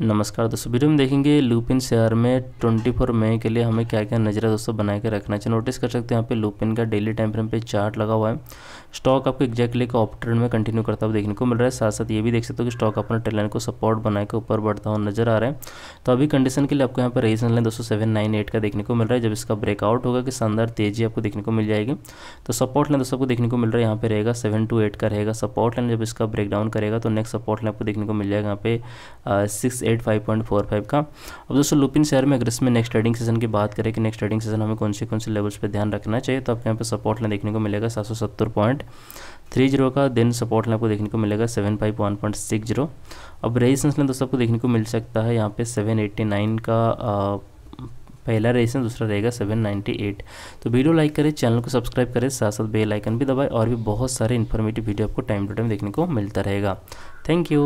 नमस्कार दोस्तों वीडियो में देखेंगे लूपिन शेयर में 24 मई के लिए हमें क्या क्या नजर दोस्तों बना के रखना चाहिए अच्छा, नोटिस कर सकते हैं यहाँ पे लूपिन का डेली टाइम फ्रेम पे चार्ट लगा हुआ है स्टॉक आपको एक्जैक्टली का ऑप ट्रेंड में कंटिन्यू करता हुआ देखने को मिल रहा है साथ साथ ये भी देख सकते हो कि स्टॉक अपने ट्रेन को सपोर्ट बनाए के ऊपर बढ़ता हुआ नजर आ रहा है तो अभी कंडीशन के लिए आपको यहाँ पर रेजन लाइन दोस्तों सेवन का देखने को मिल रहा है जब इसका ब्रेकआउट होगा कि शानदार तेजी आपको देखने को मिल जाएगी तो सपोर्ट लाइन दोस्तों आपको देखने को मिल रहा है यहाँ पे रहेगा सेवन का रहेगा सपोर्ट लाइन जब इसका ब्रेकडाउन करेगा तो नेक्स्ट सपोर्ट लाइन आपको देखने को मिल जाएगा यहाँ पे six eight five point four five का अब दोस्तों लुपिन शहर में अगर इसमें नेक्स्ट ट्रेडिंग सीजन की बात करें कि नेक्स्ट ट्रेडिंग सीजन हमें कौन से कौन से लेवल्स पर ध्यान रखना चाहिए तो आपको यहाँ पर सपोर्ट लाइन देखने को मिलेगा सात सौ सत्तर पॉइंट थ्री जीरो का देन सपोर्ट लाइन आपको देखने को मिलेगा seven five one point six zero अब रेजिस्टेंस लाइन दोस्तों आपको देखने को मिल सकता है यहाँ पे सेवन एट्टी नाइन का आ, पहला रेजिस्टेंस दूसरा रहेगा सेवन नाइन्टी एट तो वीडियो लाइक करें चैनल को सब्सक्राइब करें साथ साथ बेल आइकन भी दबाएं और भी बहुत सारे इन्फॉर्मेटिव वीडियो आपको टाइम टू टाइम देखने को मिलता रहेगा थैंक यू